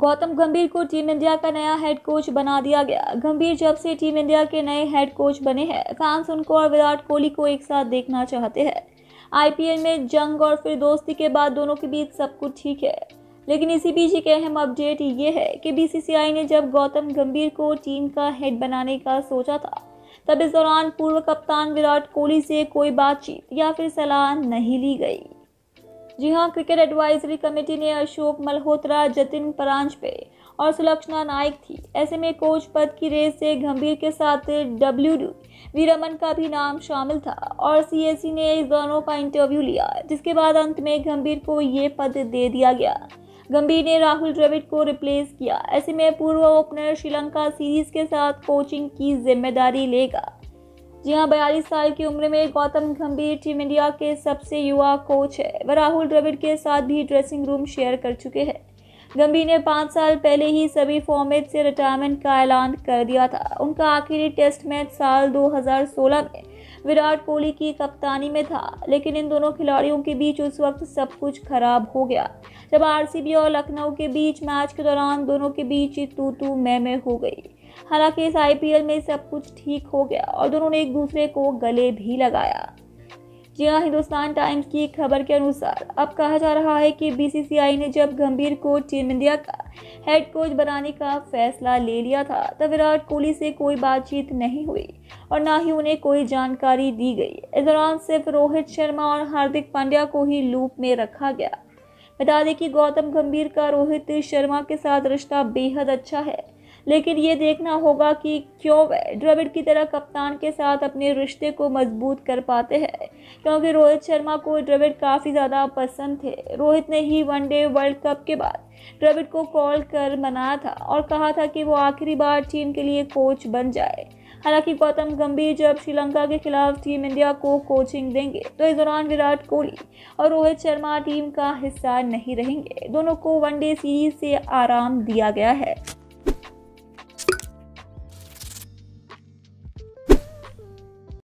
गौतम गंभीर को team India का नया हेड कोच बना दिया गया गंभीर जब से टीम इंडिया के नए हेड कोच बने हैं फैंस उनको और विराट कोहली को एक साथ देखना चाहते हैं आईपीएल में जंग और फिर दोस्ती के बाद दोनों के बीच सब कुछ ठीक है लेकिन इसी बीच एक अहम अपडेट ये है कि बीसीसीआई ने जब गौतम गंभीर को टीम का हेड बनाने का सोचा था तब इस दौरान पूर्व कप्तान विराट कोहली से कोई बातचीत या फिर सलाह नहीं ली गई जी हाँ क्रिकेट एडवाइजरी कमेटी ने अशोक मल्होत्रा जतिन परांजपे और सुलक्षणा नायक थी ऐसे में कोच पद की रेस से गंभीर के साथ डब्ल्यू वीरमन का भी नाम शामिल था और सीएसी ने इस दोनों का इंटरव्यू लिया जिसके बाद अंत में गंभीर को ये पद दे दिया गया गंभीर ने राहुल द्रविड़ को रिप्लेस किया ऐसे में पूर्व ओपनर श्रीलंका सीरीज के साथ कोचिंग की जिम्मेदारी लेगा जी हाँ बयालीस साल की उम्र में गौतम गंभीर टीम इंडिया के सबसे युवा कोच है वह राहुल द्रविड़ के साथ भी ड्रेसिंग रूम शेयर कर चुके हैं गंभीर ने पाँच साल पहले ही सभी फॉर्मेट से रिटायरमेंट का ऐलान कर दिया था उनका आखिरी टेस्ट मैच साल 2016 में विराट कोहली की कप्तानी में था लेकिन इन दोनों खिलाड़ियों के बीच उस वक्त सब कुछ खराब हो गया जब आरसीबी और लखनऊ के बीच मैच के दौरान दोनों के बीच तू तू मैं मैं हो गई हालांकि इस आईपीएल में सब कुछ ठीक हो गया और दोनों ने एक दूसरे को गले भी लगाया जी हाँ हिंदुस्तान टाइम्स की खबर के अनुसार अब कहा जा रहा है कि बी ने जब गंभीर को टीम इंडिया का हेड कोच बनाने का फैसला ले लिया था तब विराट कोहली से कोई बातचीत नहीं हुई और ना ही उन्हें कोई जानकारी दी गई इस दौरान सिर्फ रोहित शर्मा और हार्दिक पांड्या को ही लूप में रखा गया बता दें कि गौतम गंभीर का रोहित शर्मा के साथ रिश्ता बेहद अच्छा है लेकिन ये देखना होगा कि क्यों ड्रविड की तरह कप्तान के साथ अपने रिश्ते को मजबूत कर पाते हैं क्योंकि रोहित शर्मा को ड्रविड काफ़ी ज़्यादा पसंद थे रोहित ने ही वनडे वर्ल्ड कप के बाद ड्रविड को कॉल कर मनाया था और कहा था कि वो आखिरी बार टीम के लिए कोच बन जाए हालांकि गौतम गंभीर जब श्रीलंका के खिलाफ टीम इंडिया को कोचिंग देंगे तो इस दौरान विराट कोहली और रोहित शर्मा टीम का हिस्सा नहीं रहेंगे दोनों को वनडे सीरीज से आराम दिया गया है